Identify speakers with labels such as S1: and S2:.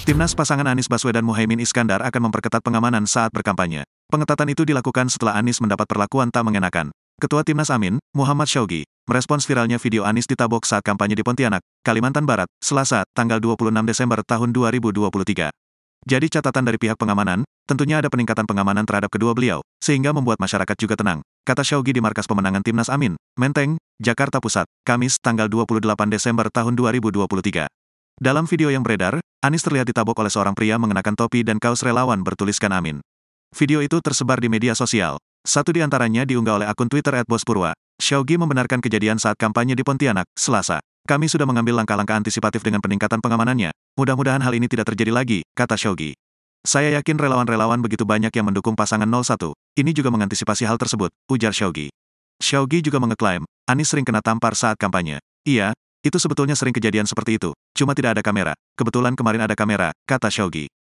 S1: Timnas pasangan Anies Baswedan Muhaimin Iskandar akan memperketat pengamanan saat berkampanye. Pengetatan itu dilakukan setelah Anies mendapat perlakuan tak mengenakan. Ketua Timnas Amin, Muhammad Shogi merespons viralnya video Anies ditabok saat kampanye di Pontianak, Kalimantan Barat, Selasa, tanggal 26 Desember tahun 2023. Jadi catatan dari pihak pengamanan, tentunya ada peningkatan pengamanan terhadap kedua beliau, sehingga membuat masyarakat juga tenang, kata Shogi di markas pemenangan Timnas Amin, Menteng, Jakarta Pusat, Kamis, tanggal 28 Desember tahun 2023. Dalam video yang beredar, Anis terlihat ditabok oleh seorang pria mengenakan topi dan kaos relawan bertuliskan amin. Video itu tersebar di media sosial. Satu di antaranya diunggah oleh akun Twitter @bospurwa. Xiaogi membenarkan kejadian saat kampanye di Pontianak, Selasa. Kami sudah mengambil langkah-langkah antisipatif dengan peningkatan pengamanannya. Mudah-mudahan hal ini tidak terjadi lagi, kata Xiaogi. Saya yakin relawan-relawan begitu banyak yang mendukung pasangan 01. Ini juga mengantisipasi hal tersebut, ujar Xiaogi. Xiaogi juga mengeklaim, Anis sering kena tampar saat kampanye. Iya, itu sebetulnya sering kejadian seperti itu, cuma tidak ada kamera. Kebetulan kemarin ada kamera, kata Shogi.